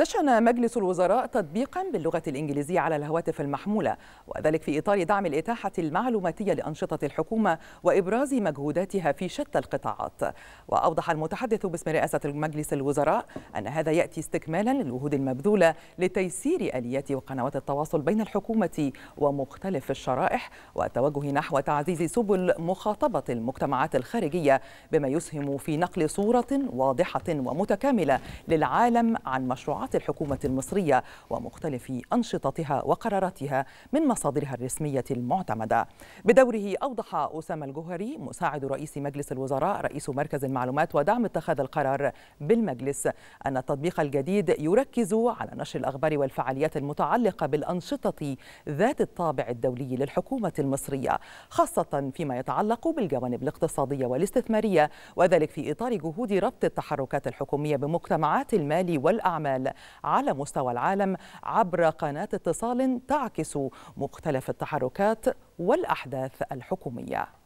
دشن مجلس الوزراء تطبيقا باللغة الإنجليزية على الهواتف المحمولة وذلك في إطار دعم الإتاحة المعلوماتية لأنشطة الحكومة وإبراز مجهوداتها في شتى القطاعات وأوضح المتحدث باسم رئاسة مجلس الوزراء أن هذا يأتي استكمالا للجهود المبذولة لتيسير آليات وقنوات التواصل بين الحكومة ومختلف الشرائح والتوجه نحو تعزيز سبل مخاطبة المجتمعات الخارجية بما يسهم في نقل صورة واضحة ومتكاملة للعالم عن مشروعات استطاعت الحكومة المصرية ومختلف أنشطتها وقراراتها من مصادرها الرسمية المعتمدة بدوره أوضح أسامة الجوهري مساعد رئيس مجلس الوزراء رئيس مركز المعلومات ودعم اتخاذ القرار بالمجلس أن التطبيق الجديد يركز على نشر الأخبار والفعاليات المتعلقة بالأنشطة ذات الطابع الدولي للحكومة المصرية خاصة فيما يتعلق بالجوانب الاقتصادية والاستثمارية وذلك في إطار جهود ربط التحركات الحكومية بمجتمعات المال والأعمال على مستوى العالم عبر قناة اتصال تعكس مختلف التحركات والأحداث الحكومية